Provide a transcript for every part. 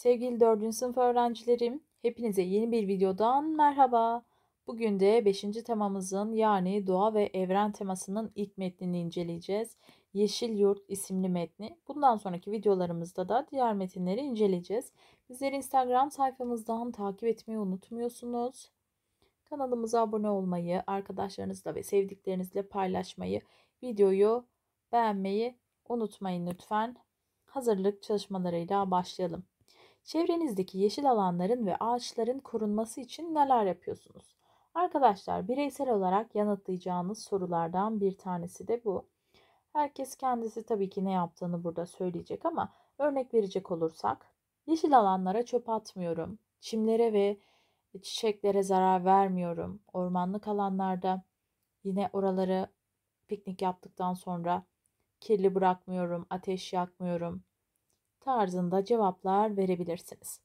Sevgili 4. sınıf öğrencilerim, hepinize yeni bir videodan merhaba. Bugün de 5. temamızın yani doğa ve evren temasının ilk metnini inceleyeceğiz. Yeşil Yurt isimli metni. Bundan sonraki videolarımızda da diğer metinleri inceleyeceğiz. Bizleri Instagram sayfamızdan takip etmeyi unutmuyorsunuz. Kanalımıza abone olmayı, arkadaşlarınızla ve sevdiklerinizle paylaşmayı, videoyu beğenmeyi unutmayın lütfen. Hazırlık çalışmalarıyla başlayalım. Çevrenizdeki yeşil alanların ve ağaçların korunması için neler yapıyorsunuz? Arkadaşlar bireysel olarak yanıtlayacağınız sorulardan bir tanesi de bu. Herkes kendisi tabii ki ne yaptığını burada söyleyecek ama örnek verecek olursak yeşil alanlara çöp atmıyorum. Çimlere ve çiçeklere zarar vermiyorum. Ormanlık alanlarda yine oraları piknik yaptıktan sonra kirli bırakmıyorum, ateş yakmıyorum tarzında cevaplar verebilirsiniz.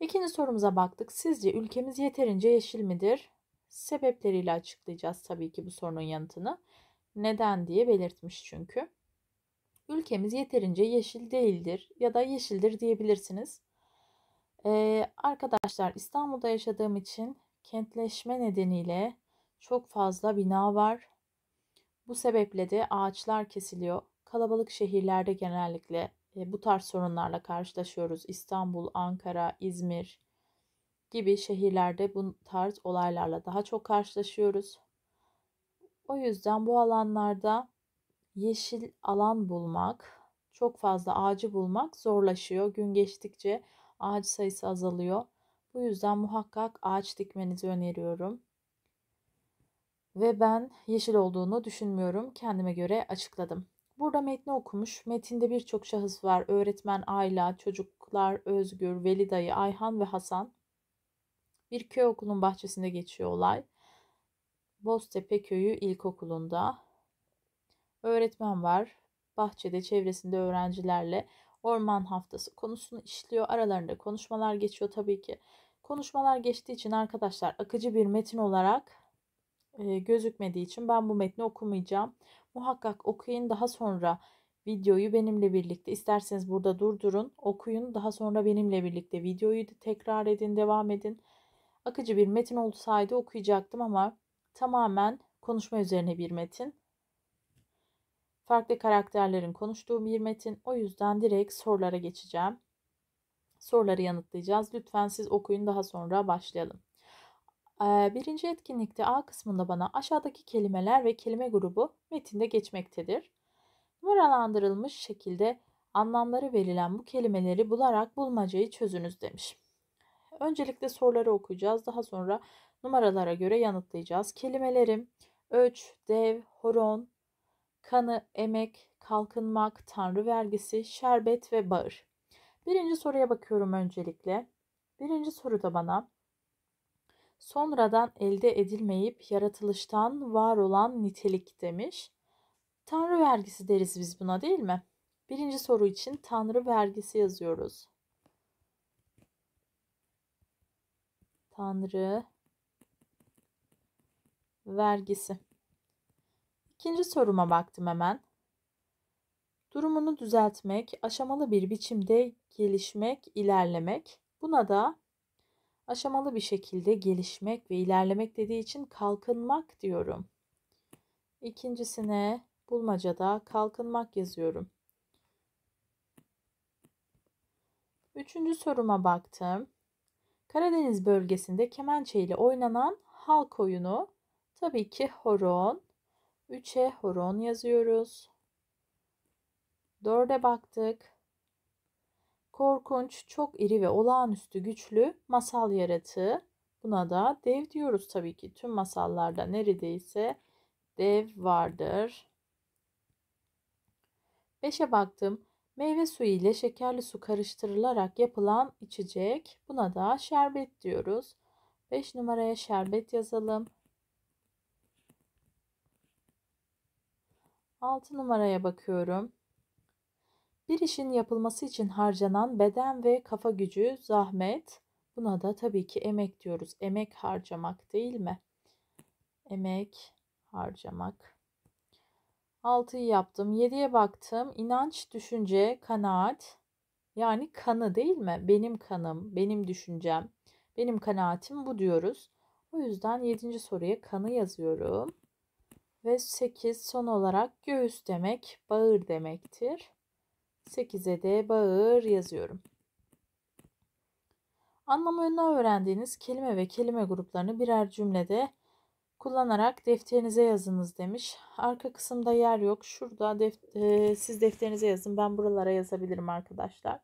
İkinci sorumuza baktık. Sizce ülkemiz yeterince yeşil midir? Sebepleriyle açıklayacağız tabii ki bu sorunun yanıtını. Neden diye belirtmiş çünkü. Ülkemiz yeterince yeşil değildir ya da yeşildir diyebilirsiniz. Ee, arkadaşlar İstanbul'da yaşadığım için kentleşme nedeniyle çok fazla bina var. Bu sebeple de ağaçlar kesiliyor. Kalabalık şehirlerde genellikle bu tarz sorunlarla karşılaşıyoruz. İstanbul, Ankara, İzmir gibi şehirlerde bu tarz olaylarla daha çok karşılaşıyoruz. O yüzden bu alanlarda yeşil alan bulmak, çok fazla ağacı bulmak zorlaşıyor. Gün geçtikçe ağaç sayısı azalıyor. Bu yüzden muhakkak ağaç dikmenizi öneriyorum. Ve ben yeşil olduğunu düşünmüyorum. Kendime göre açıkladım. Burada metni okumuş. Metinde birçok şahıs var. Öğretmen Ayla, çocuklar Özgür, Veli dayı, Ayhan ve Hasan. Bir köy okulunun bahçesinde geçiyor olay. Boztepe Köyü İlkokulu'nda. Öğretmen var. Bahçede çevresinde öğrencilerle orman haftası konusunu işliyor. Aralarında konuşmalar geçiyor tabii ki. Konuşmalar geçtiği için arkadaşlar akıcı bir metin olarak e, gözükmediği için ben bu metni okumayacağım. Muhakkak okuyun daha sonra videoyu benimle birlikte isterseniz burada durdurun okuyun daha sonra benimle birlikte videoyu tekrar edin devam edin. Akıcı bir metin olsaydı okuyacaktım ama tamamen konuşma üzerine bir metin. Farklı karakterlerin konuştuğu bir metin. O yüzden direkt sorulara geçeceğim. Soruları yanıtlayacağız. Lütfen siz okuyun daha sonra başlayalım. Birinci etkinlikte A kısmında bana aşağıdaki kelimeler ve kelime grubu metinde geçmektedir. Numaralandırılmış şekilde anlamları verilen bu kelimeleri bularak bulmacayı çözünüz demiş. Öncelikle soruları okuyacağız. Daha sonra numaralara göre yanıtlayacağız. Kelimelerim ölç, dev, horon, kanı, emek, kalkınmak, tanrı vergisi, şerbet ve bağır. Birinci soruya bakıyorum öncelikle. Birinci soruda bana sonradan elde edilmeyip yaratılıştan var olan nitelik demiş. Tanrı vergisi deriz biz buna değil mi? Birinci soru için Tanrı vergisi yazıyoruz. Tanrı vergisi. İkinci soruma baktım hemen. Durumunu düzeltmek, aşamalı bir biçimde gelişmek, ilerlemek. Buna da aşamalı bir şekilde gelişmek ve ilerlemek dediği için kalkınmak diyorum. İkincisine bulmacada kalkınmak yazıyorum. Üçüncü soruma baktım. Karadeniz bölgesinde kemençe ile oynanan halk oyunu tabii ki horon. Üçe horon yazıyoruz. 4'e baktık korkunç, çok iri ve olağanüstü güçlü masal yaratığı. Buna da dev diyoruz tabii ki. Tüm masallarda neredeyse dev vardır. Beşe baktım. Meyve suyu ile şekerli su karıştırılarak yapılan içecek. Buna da şerbet diyoruz. 5 numaraya şerbet yazalım. 6 numaraya bakıyorum. Bir işin yapılması için harcanan beden ve kafa gücü, zahmet. Buna da tabii ki emek diyoruz. Emek harcamak değil mi? Emek harcamak. 6'yı yaptım. 7'ye baktım. İnanç, düşünce, kanaat. Yani kanı değil mi? Benim kanım, benim düşüncem, benim kanaatim bu diyoruz. O yüzden 7. soruya kanı yazıyorum. Ve 8 son olarak göğüs demek, bağır demektir. 8'e de bağır yazıyorum. Anlamını öğrendiğiniz kelime ve kelime gruplarını birer cümlede kullanarak defterinize yazınız demiş. Arka kısımda yer yok. Şurada def e, siz defterinize yazın. Ben buralara yazabilirim arkadaşlar.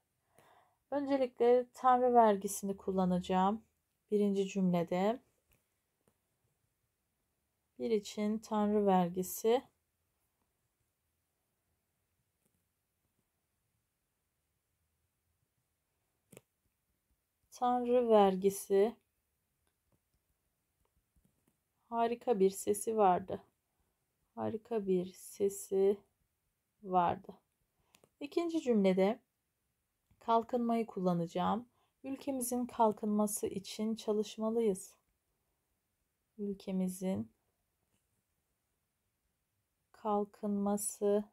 Öncelikle tanrı vergisini kullanacağım. Birinci cümlede. Bir için tanrı vergisi. Tanrı vergisi harika bir sesi vardı. Harika bir sesi vardı. İkinci cümlede kalkınmayı kullanacağım. Ülkemizin kalkınması için çalışmalıyız. Ülkemizin kalkınması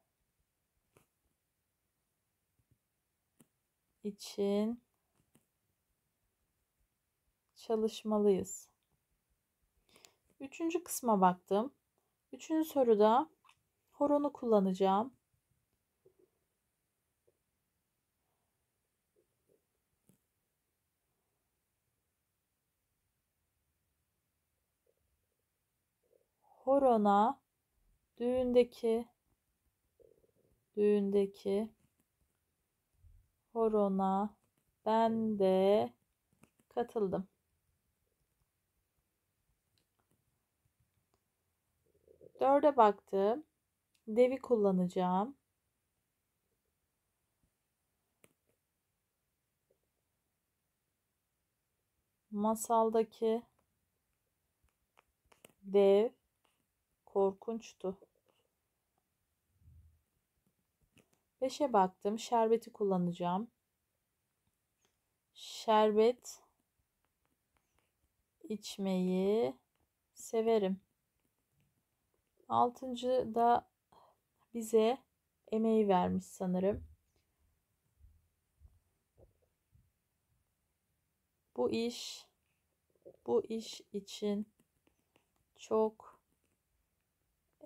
için çalışmalıyız. Üçüncü kısma baktım. Üçüncü soruda horonu kullanacağım. horona düğündeki düğündeki horona ben de katıldım. 4'e baktım. Devi kullanacağım. Masaldaki dev korkunçtu. 5'e baktım. Şerbeti kullanacağım. Şerbet içmeyi severim. Altıncı da bize emeği vermiş sanırım. Bu iş bu iş için çok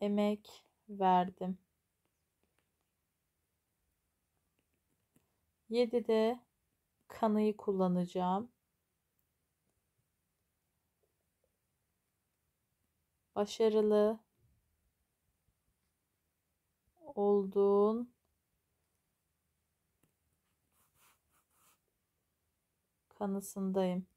emek verdim. 7'de kanıyı kullanacağım. Başarılı oldun. Kanısındayım.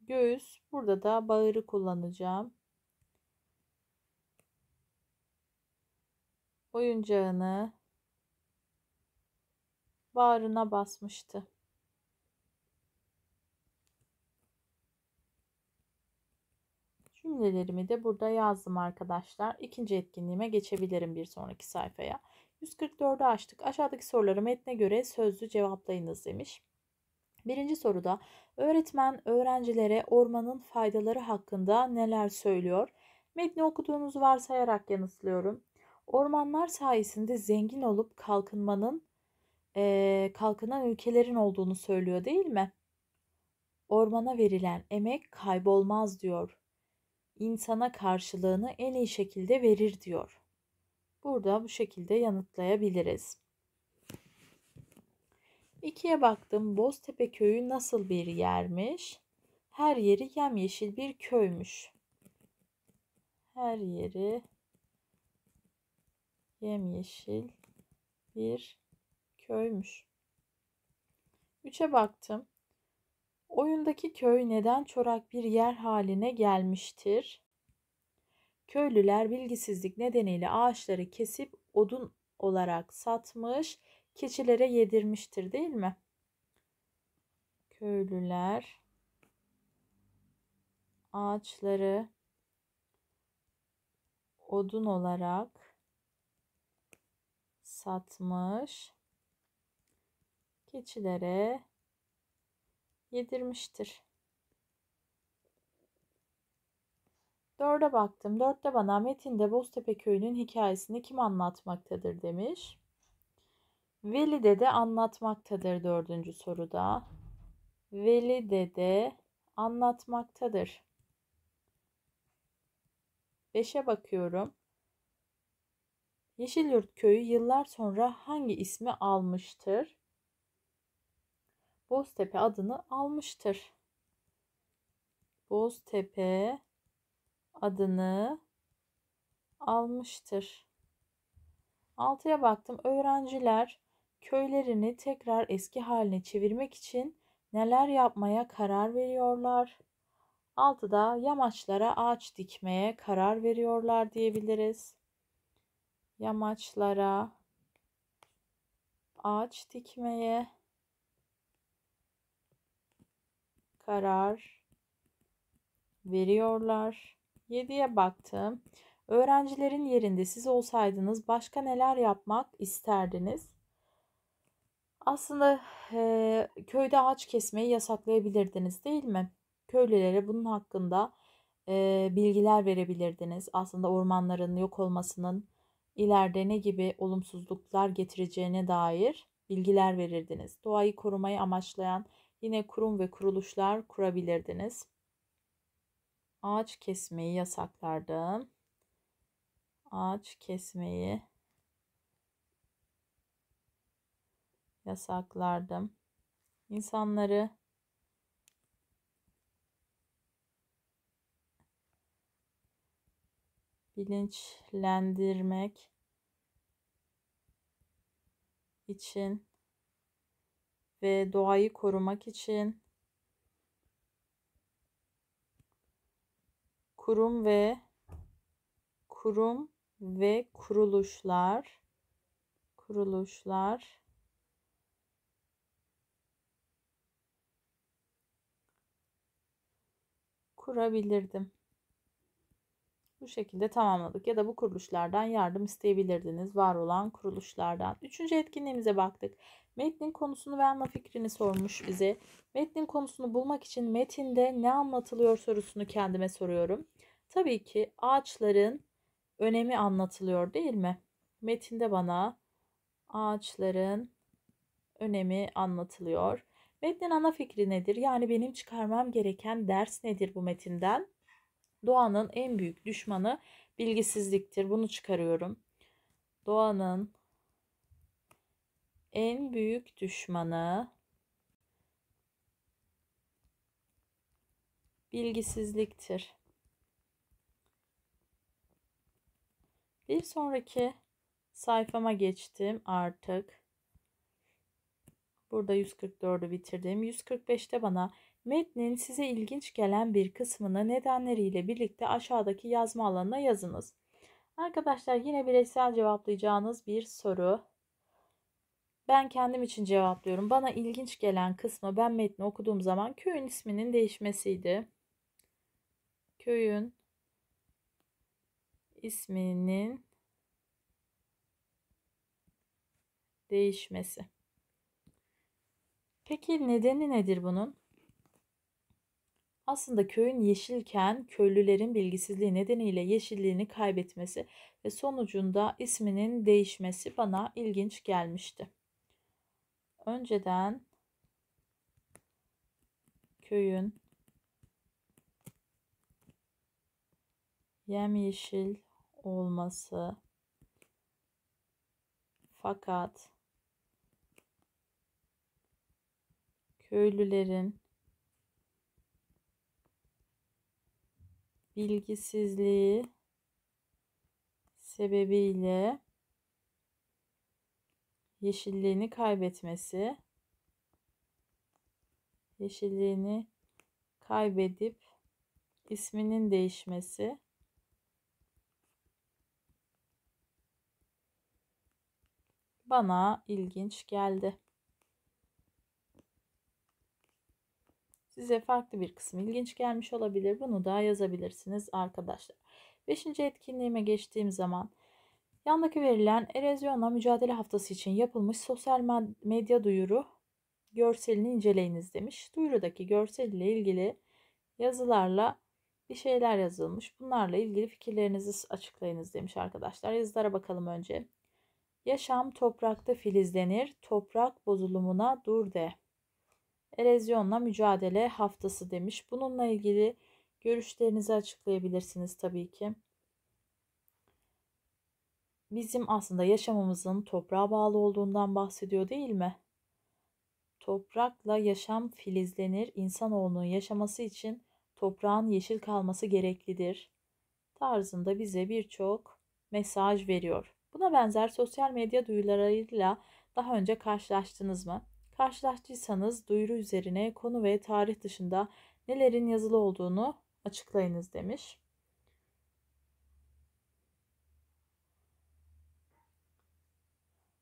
Göğüs. Burada da bağırı kullanacağım. Oyuncağını bağrına basmıştı. Cümlelerimi de burada yazdım arkadaşlar. İkinci etkinliğime geçebilirim bir sonraki sayfaya. 144'ü açtık. Aşağıdaki soruları metne göre sözlü cevaplayınız demiş. Birinci soruda öğretmen öğrencilere ormanın faydaları hakkında neler söylüyor? Metni okuduğunuzu varsayarak yanıtlıyorum. Ormanlar sayesinde zengin olup kalkınmanın e, kalkınan ülkelerin olduğunu söylüyor değil mi? Ormana verilen emek kaybolmaz diyor insana karşılığını en iyi şekilde verir diyor. Burada bu şekilde yanıtlayabiliriz. İkiye baktım. Boztepe köyü nasıl bir yermiş? Her yeri yemyeşil bir köymüş. Her yeri yemyeşil bir köymüş. Üçe baktım. Oyundaki köy neden çorak bir yer haline gelmiştir? Köylüler bilgisizlik nedeniyle ağaçları kesip odun olarak satmış, keçilere yedirmiştir değil mi? Köylüler ağaçları odun olarak satmış, keçilere yedirmiştir. Dörde baktım. Dörtte bana metinde Boztepe köyünün hikayesini kim anlatmaktadır demiş. Veli dede anlatmaktadır dördüncü soruda. Veli dede anlatmaktadır. Beşe bakıyorum. Yeşilyurt köyü yıllar sonra hangi ismi almıştır? Boztepe adını almıştır. Boztepe adını almıştır. Altıya baktım. Öğrenciler köylerini tekrar eski haline çevirmek için neler yapmaya karar veriyorlar? Altıda yamaçlara ağaç dikmeye karar veriyorlar diyebiliriz. Yamaçlara ağaç dikmeye karar veriyorlar. 7'ye baktım. Öğrencilerin yerinde siz olsaydınız başka neler yapmak isterdiniz? Aslında e, köyde ağaç kesmeyi yasaklayabilirdiniz değil mi? Köylülere bunun hakkında e, bilgiler verebilirdiniz. Aslında ormanların yok olmasının ileride ne gibi olumsuzluklar getireceğine dair bilgiler verirdiniz. Doğayı korumayı amaçlayan Yine kurum ve kuruluşlar kurabilirdiniz. Ağaç kesmeyi yasaklardım. Ağaç kesmeyi yasaklardım. İnsanları bilinçlendirmek için ve doğayı korumak için kurum ve kurum ve kuruluşlar kuruluşlar kurabilirdim. Bu şekilde tamamladık ya da bu kuruluşlardan yardım isteyebilirdiniz var olan kuruluşlardan. Üçüncü etkinliğimize baktık. Metnin konusunu ve anma fikrini sormuş bize. Metnin konusunu bulmak için metinde ne anlatılıyor sorusunu kendime soruyorum. Tabii ki ağaçların önemi anlatılıyor değil mi? Metinde bana ağaçların önemi anlatılıyor. Metnin ana fikri nedir? Yani benim çıkarmam gereken ders nedir bu metinden? Doğanın en büyük düşmanı bilgisizliktir. Bunu çıkarıyorum. Doğanın en büyük düşmanı bilgisizliktir. Bir sonraki sayfama geçtim artık. Burada 144'ü bitirdim. 145'te bana Metnin size ilginç gelen bir kısmını nedenleriyle birlikte aşağıdaki yazma alanına yazınız. Arkadaşlar yine bireysel cevaplayacağınız bir soru. Ben kendim için cevaplıyorum. Bana ilginç gelen kısmı ben metni okuduğum zaman köyün isminin değişmesiydi. Köyün isminin değişmesi. Peki nedeni nedir bunun? Aslında köyün yeşilken köylülerin bilgisizliği nedeniyle yeşilliğini kaybetmesi ve sonucunda isminin değişmesi bana ilginç gelmişti. Önceden köyün yemyeşil olması fakat köylülerin bilgisizliği sebebiyle yeşilliğini kaybetmesi yeşilliğini kaybedip isminin değişmesi bana ilginç geldi. Size farklı bir kısım ilginç gelmiş olabilir. Bunu da yazabilirsiniz arkadaşlar. Beşinci etkinliğime geçtiğim zaman yandaki verilen erozyonla mücadele haftası için yapılmış sosyal medya duyuru görselini inceleyiniz demiş. Duyurudaki görsel ile ilgili yazılarla bir şeyler yazılmış. Bunlarla ilgili fikirlerinizi açıklayınız demiş arkadaşlar. Yazılara bakalım önce. Yaşam toprakta filizlenir, toprak bozulumuna dur de. Erozyonla mücadele haftası demiş. Bununla ilgili görüşlerinizi açıklayabilirsiniz tabii ki. Bizim aslında yaşamımızın toprağa bağlı olduğundan bahsediyor değil mi? Toprakla yaşam filizlenir. İnsanoğlunun yaşaması için toprağın yeşil kalması gereklidir tarzında bize birçok mesaj veriyor. Buna benzer sosyal medya duyularıyla daha önce karşılaştınız mı? Karşılaştıysanız duyuru üzerine konu ve tarih dışında nelerin yazılı olduğunu açıklayınız demiş.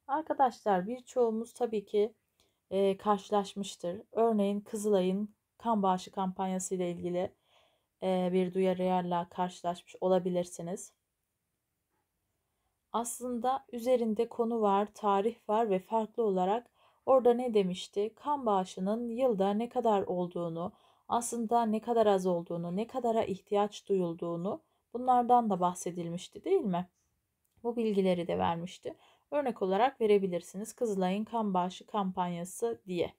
Arkadaşlar birçoğumuz tabii ki e, karşılaşmıştır. Örneğin Kızılay'ın kan bağışı kampanyası ile ilgili e, bir duyarıyla karşılaşmış olabilirsiniz. Aslında üzerinde konu var, tarih var ve farklı olarak Orada ne demişti? Kan bağışının yılda ne kadar olduğunu, aslında ne kadar az olduğunu, ne kadara ihtiyaç duyulduğunu bunlardan da bahsedilmişti değil mi? Bu bilgileri de vermişti. Örnek olarak verebilirsiniz Kızılay'ın kan bağışı kampanyası diye.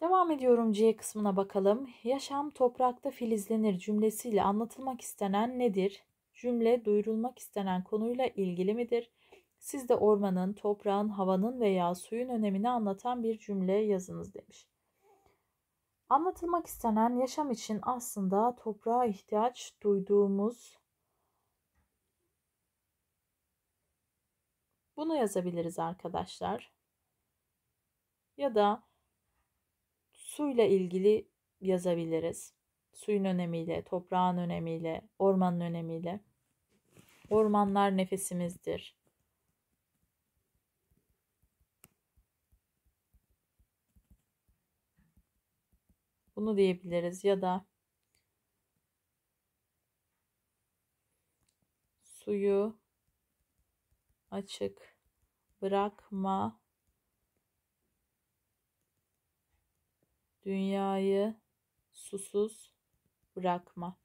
Devam ediyorum C kısmına bakalım. Yaşam toprakta filizlenir cümlesiyle anlatılmak istenen nedir? Cümle duyurulmak istenen konuyla ilgili midir? Siz de ormanın, toprağın, havanın veya suyun önemini anlatan bir cümle yazınız demiş. Anlatılmak istenen yaşam için aslında toprağa ihtiyaç duyduğumuz bunu yazabiliriz arkadaşlar. Ya da suyla ilgili yazabiliriz. Suyun önemiyle, toprağın önemiyle, ormanın önemiyle. Ormanlar nefesimizdir. Bunu diyebiliriz ya da suyu açık bırakma dünyayı susuz bırakma.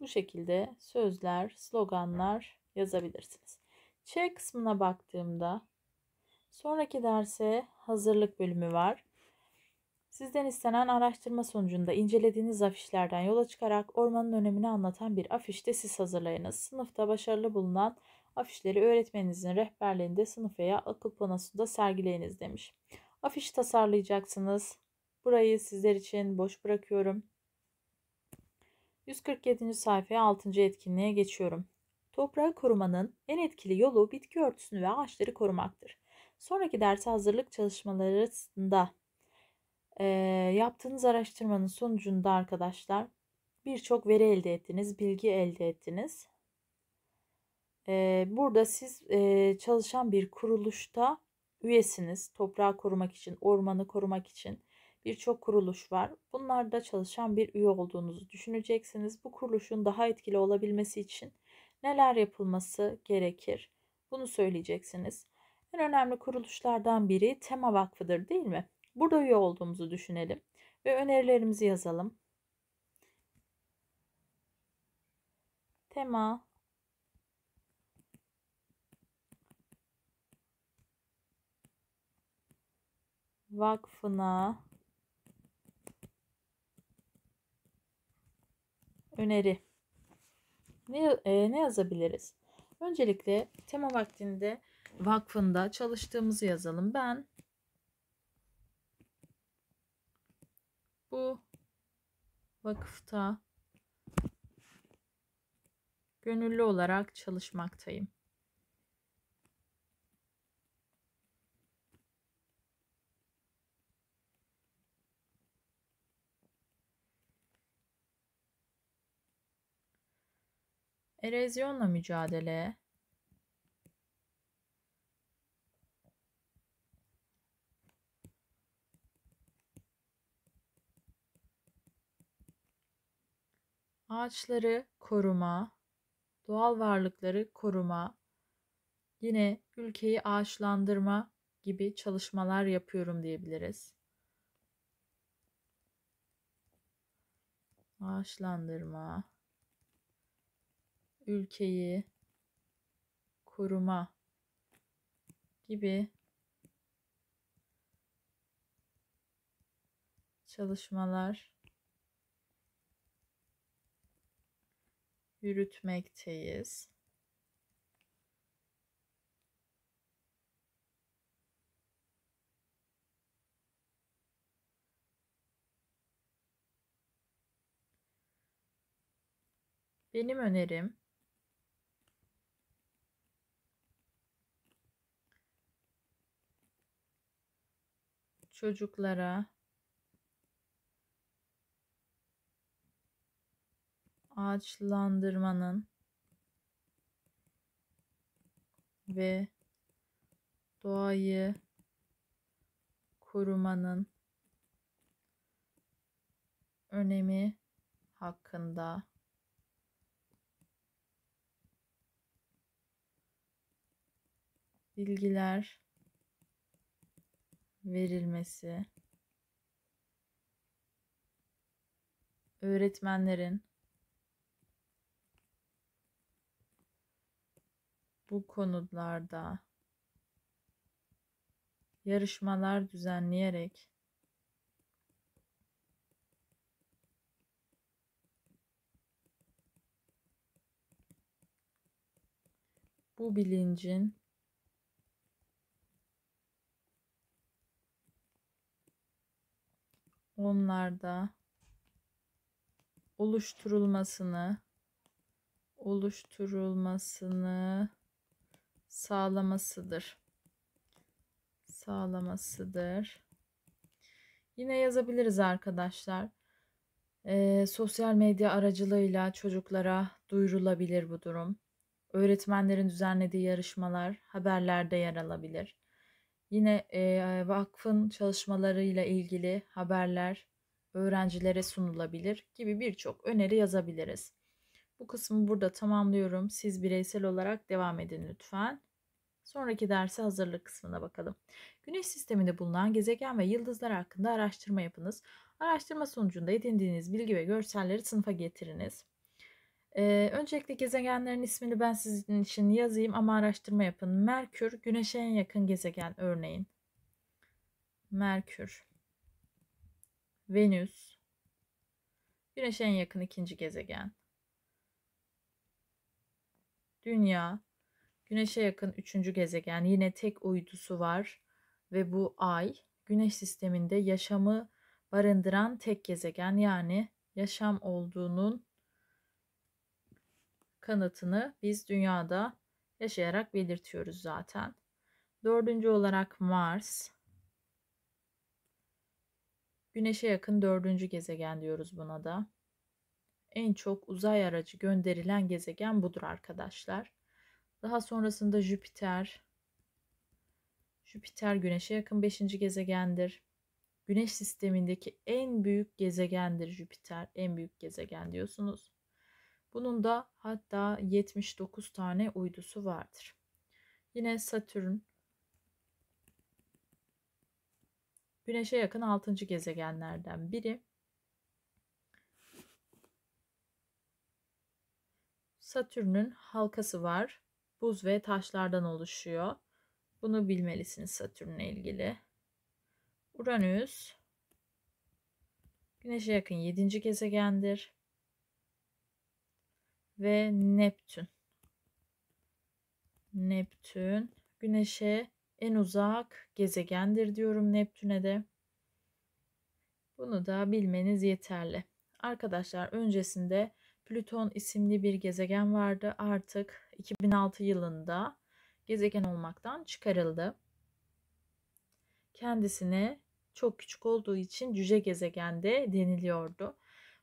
Bu şekilde sözler, sloganlar yazabilirsiniz. Ç kısmına baktığımda sonraki derse hazırlık bölümü var. Sizden istenen araştırma sonucunda incelediğiniz afişlerden yola çıkarak ormanın önemini anlatan bir afiş de siz hazırlayınız. Sınıfta başarılı bulunan afişleri öğretmeninizin rehberliğinde sınıf veya akıl panosunda sergileyiniz demiş. Afiş tasarlayacaksınız. Burayı sizler için boş bırakıyorum. 147. sayfaya 6. etkinliğe geçiyorum. Toprağı korumanın en etkili yolu bitki örtüsünü ve ağaçları korumaktır. Sonraki derse hazırlık çalışmaları çalışmalarında e, yaptığınız araştırmanın sonucunda arkadaşlar birçok veri elde ettiniz, bilgi elde ettiniz. E, burada siz e, çalışan bir kuruluşta üyesiniz. Toprağı korumak için, ormanı korumak için birçok kuruluş var. Bunlarda çalışan bir üye olduğunuzu düşüneceksiniz. Bu kuruluşun daha etkili olabilmesi için neler yapılması gerekir? Bunu söyleyeceksiniz. En önemli kuruluşlardan biri Tema Vakfı'dır değil mi? Burada üye olduğumuzu düşünelim ve önerilerimizi yazalım. Tema Vakfı'na öneri. Ne, e, ne yazabiliriz? Öncelikle tema vaktinde vakfında çalıştığımızı yazalım. Ben bu vakıfta gönüllü olarak çalışmaktayım. Erozyonla mücadele, ağaçları koruma, doğal varlıkları koruma, yine ülkeyi ağaçlandırma gibi çalışmalar yapıyorum diyebiliriz. Ağaçlandırma, ülkeyi koruma gibi çalışmalar yürütmekteyiz. Benim önerim çocuklara ağaçlandırmanın ve doğayı korumanın önemi hakkında bilgiler verilmesi öğretmenlerin bu konularda yarışmalar düzenleyerek bu bilincin onlarda oluşturulmasını oluşturulmasını sağlamasıdır. Sağlamasıdır. Yine yazabiliriz arkadaşlar. E, sosyal medya aracılığıyla çocuklara duyurulabilir bu durum. Öğretmenlerin düzenlediği yarışmalar haberlerde yer alabilir. Yine e, vakfın çalışmalarıyla ilgili haberler öğrencilere sunulabilir gibi birçok öneri yazabiliriz. Bu kısmı burada tamamlıyorum. Siz bireysel olarak devam edin lütfen. Sonraki derse hazırlık kısmına bakalım. Güneş sisteminde bulunan gezegen ve yıldızlar hakkında araştırma yapınız. Araştırma sonucunda edindiğiniz bilgi ve görselleri sınıfa getiriniz. Ee, öncelikle gezegenlerin ismini ben sizin için yazayım ama araştırma yapın. Merkür, Güneş'e en yakın gezegen örneğin. Merkür, Venüs, Güneş'e en yakın ikinci gezegen. Dünya, Güneş'e yakın üçüncü gezegen yine tek uydusu var ve bu ay Güneş sisteminde yaşamı barındıran tek gezegen yani yaşam olduğunun kanıtını biz dünyada yaşayarak belirtiyoruz zaten. Dördüncü olarak Mars. Güneş'e yakın dördüncü gezegen diyoruz buna da. En çok uzay aracı gönderilen gezegen budur arkadaşlar. Daha sonrasında Jüpiter. Jüpiter Güneş'e yakın 5. gezegendir. Güneş sistemindeki en büyük gezegendir Jüpiter. En büyük gezegen diyorsunuz. Bunun da hatta 79 tane uydusu vardır. Yine Satürn Güneş'e yakın 6. gezegenlerden biri. Satürn'ün halkası var buz ve taşlardan oluşuyor. Bunu bilmelisiniz Satürn'le ilgili. Uranüs Güneş'e yakın 7. gezegendir. Ve Neptün. Neptün Güneş'e en uzak gezegendir diyorum Neptün'e de. Bunu da bilmeniz yeterli. Arkadaşlar öncesinde Plüton isimli bir gezegen vardı. Artık 2006 yılında gezegen olmaktan çıkarıldı. Kendisini çok küçük olduğu için cüce gezegende deniliyordu.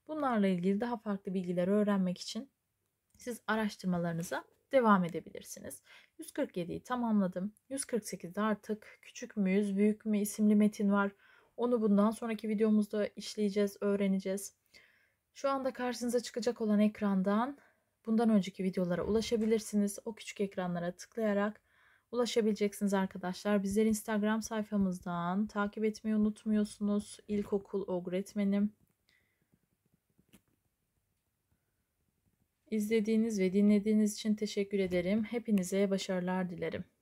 Bunlarla ilgili daha farklı bilgiler öğrenmek için siz araştırmalarınıza devam edebilirsiniz. 147'yi tamamladım. 148'de artık küçük müyüz, büyük mü isimli metin var. Onu bundan sonraki videomuzda işleyeceğiz, öğreneceğiz. Şu anda karşınıza çıkacak olan ekrandan bundan önceki videolara ulaşabilirsiniz. O küçük ekranlara tıklayarak ulaşabileceksiniz arkadaşlar. Bizleri Instagram sayfamızdan takip etmeyi unutmuyorsunuz. İlkokul öğretmenim. İzlediğiniz ve dinlediğiniz için teşekkür ederim. Hepinize başarılar dilerim.